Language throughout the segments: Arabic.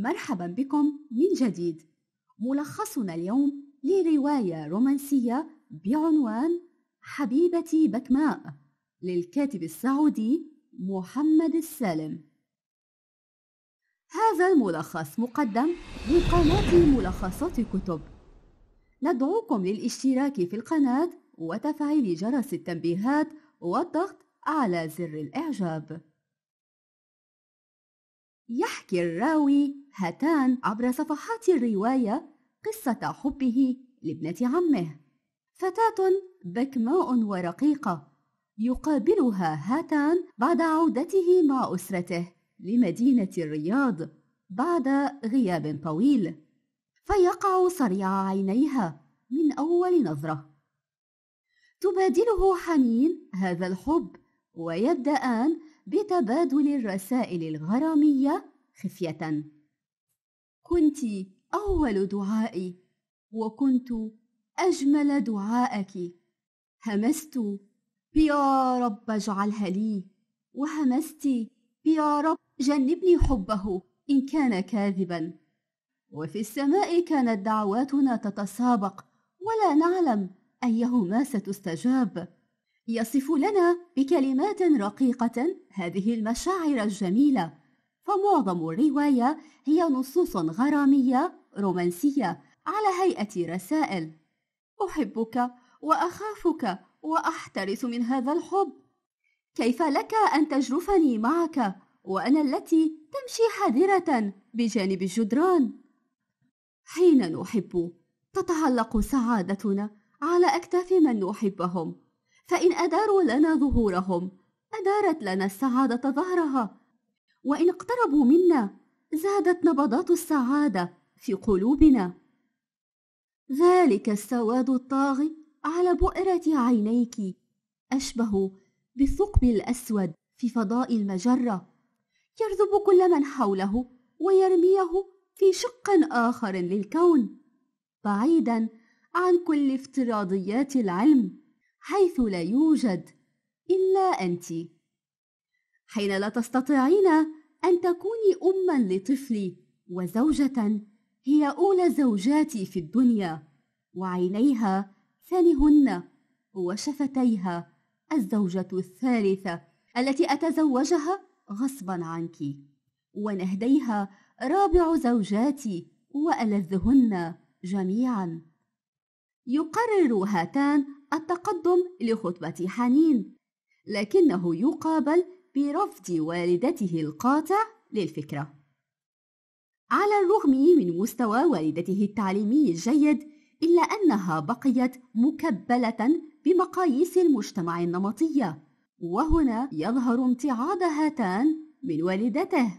مرحبا بكم من جديد ملخصنا اليوم لرواية رومانسية بعنوان حبيبتي بكماء للكاتب السعودي محمد السالم هذا الملخص مقدم من قناة ملخصات كتب ندعوكم للاشتراك في القناة وتفعيل جرس التنبيهات والضغط على زر الإعجاب يحكي الراوي هاتان عبر صفحات الرواية قصة حبه لابنة عمه فتاة بكماء ورقيقة يقابلها هاتان بعد عودته مع أسرته لمدينة الرياض بعد غياب طويل فيقع صريع عينيها من أول نظرة تبادله حنين هذا الحب ويبدأان بتبادل الرسائل الغرامية خفية كنت أول دعائي وكنت أجمل دعائك همست يا رب اجعلها لي وهمست يا رب جنبني حبه إن كان كاذبا وفي السماء كانت دعواتنا تتسابق ولا نعلم أيهما ستستجاب يصف لنا بكلمات رقيقة هذه المشاعر الجميلة فمعظم الرواية هي نصوص غرامية رومانسية على هيئة رسائل أحبك وأخافك وأحترس من هذا الحب كيف لك أن تجرفني معك وأنا التي تمشي حذرة بجانب الجدران حين نحب تتعلق سعادتنا على أكتاف من نحبهم فإن أداروا لنا ظهورهم أدارت لنا السعادة ظهرها وإن اقتربوا منا زادت نبضات السعادة في قلوبنا ذلك السواد الطاغي على بؤرة عينيك أشبه بالثقب الأسود في فضاء المجرة يرذب كل من حوله ويرميه في شق آخر للكون بعيدا عن كل افتراضيات العلم حيث لا يوجد إلا أنت حين لا تستطيعين أن تكوني أما لطفلي وزوجة هي أولى زوجاتي في الدنيا وعينيها ثانيهن وشفتيها الزوجة الثالثة التي أتزوجها غصبا عنك ونهديها رابع زوجاتي وألذهن جميعا يقرر هاتان التقدم لخطبة حنين لكنه يقابل برفض والدته القاطع للفكرة على الرغم من مستوى والدته التعليمي الجيد إلا أنها بقيت مكبلة بمقاييس المجتمع النمطية وهنا يظهر امتعاض هاتان من والدته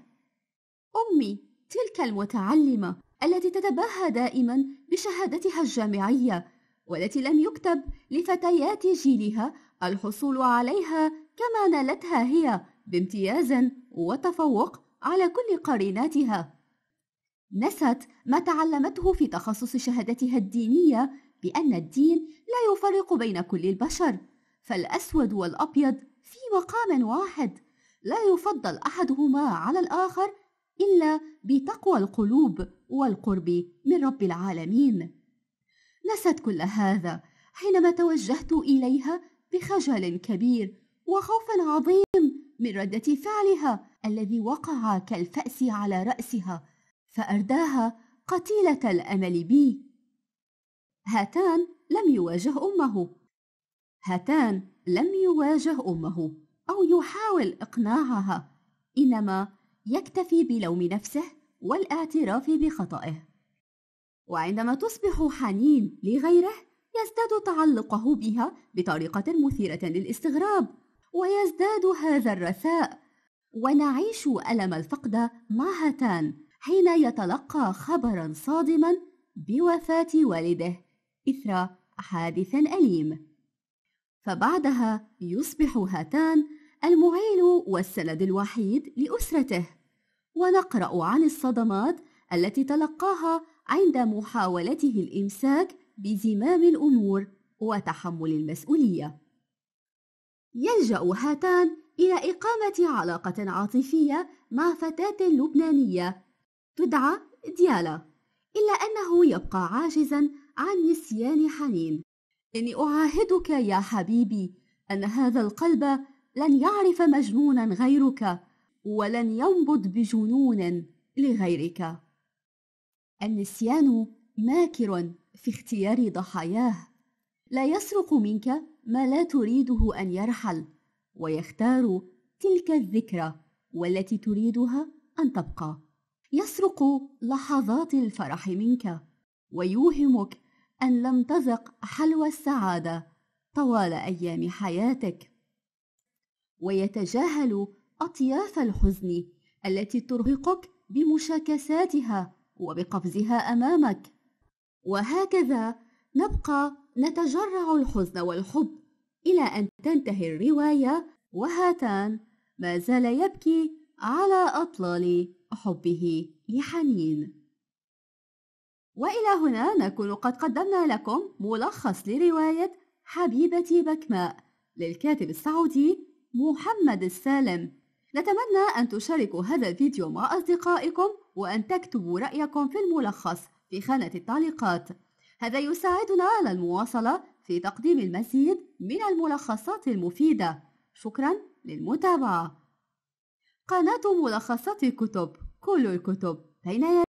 أمي تلك المتعلمة التي تتباهى دائما بشهادتها الجامعية والتي لم يكتب لفتيات جيلها الحصول عليها كما نالتها هي بامتياز وتفوق على كل قريناتها نست ما تعلمته في تخصص شهادتها الدينية بأن الدين لا يفرق بين كل البشر فالأسود والأبيض في مقام واحد لا يفضل أحدهما على الآخر إلا بتقوى القلوب والقرب من رب العالمين نست كل هذا حينما توجهت إليها بخجل كبير وخوف عظيم من ردة فعلها الذي وقع كالفأس على رأسها فأرداها قتيلة الأمل بي هاتان لم يواجه أمه هاتان لم يواجه أمه أو يحاول إقناعها إنما يكتفي بلوم نفسه والاعتراف بخطئه وعندما تصبح حنين لغيره يزداد تعلقه بها بطريقة مثيرة للاستغراب ويزداد هذا الرثاء ونعيش ألم الفقد معهتان حين يتلقى خبرا صادما بوفاة والده إثر حادث أليم فبعدها يصبح هاتان المعيل والسند الوحيد لأسرته ونقرأ عن الصدمات التي تلقاها عند محاولته الإمساك بزمام الأمور وتحمل المسؤولية. يلجأ هاتان إلى إقامة علاقة عاطفية مع فتاة لبنانية تدعى ديالا، إلا أنه يبقى عاجزًا عن نسيان حنين. إني أعاهدك يا حبيبي أن هذا القلب لن يعرف مجنونا غيرك ولن ينبض بجنون لغيرك النسيان ماكر في اختيار ضحاياه لا يسرق منك ما لا تريده ان يرحل ويختار تلك الذكرى والتي تريدها ان تبقى يسرق لحظات الفرح منك ويوهمك ان لم تذق حلوى السعاده طوال ايام حياتك ويتجاهل اطياف الحزن التي ترهقك بمشاكساتها وبقفزها أمامك وهكذا نبقى نتجرع الحزن والحب إلى أن تنتهي الرواية وهاتان ما زال يبكي على أطلال حبه لحنين وإلى هنا نكون قد قدمنا لكم ملخص لرواية حبيبتي بكماء للكاتب السعودي محمد السالم نتمنى أن تشاركوا هذا الفيديو مع أصدقائكم وأن تكتبوا رأيكم في الملخص في خانة التعليقات هذا يساعدنا على المواصلة في تقديم المزيد من الملخصات المفيدة شكرا للمتابعة قناة ملخصات الكتب كل الكتب بين